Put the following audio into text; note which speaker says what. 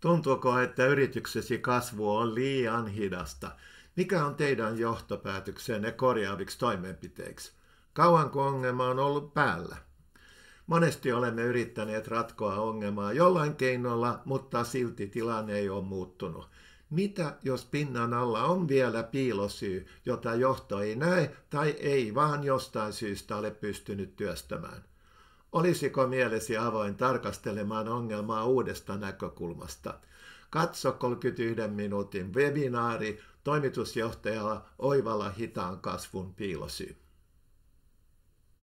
Speaker 1: Tuntuuko, että yrityksesi kasvu on liian hidasta? Mikä on teidän johtopäätöksenne korjaaviksi toimenpiteiksi? Kauanko ongelma on ollut päällä? Monesti olemme yrittäneet ratkoa ongelmaa jollain keinolla, mutta silti tilanne ei ole muuttunut. Mitä jos pinnan alla on vielä piilosyy, jota johto ei näe tai ei vaan jostain syystä ole pystynyt työstämään? Olisiko mielesi avoin tarkastelemaan ongelmaa uudesta näkökulmasta? Katso 31 minuutin webinaari toimitusjohtajalla Oivalla hitaan kasvun piilosyy.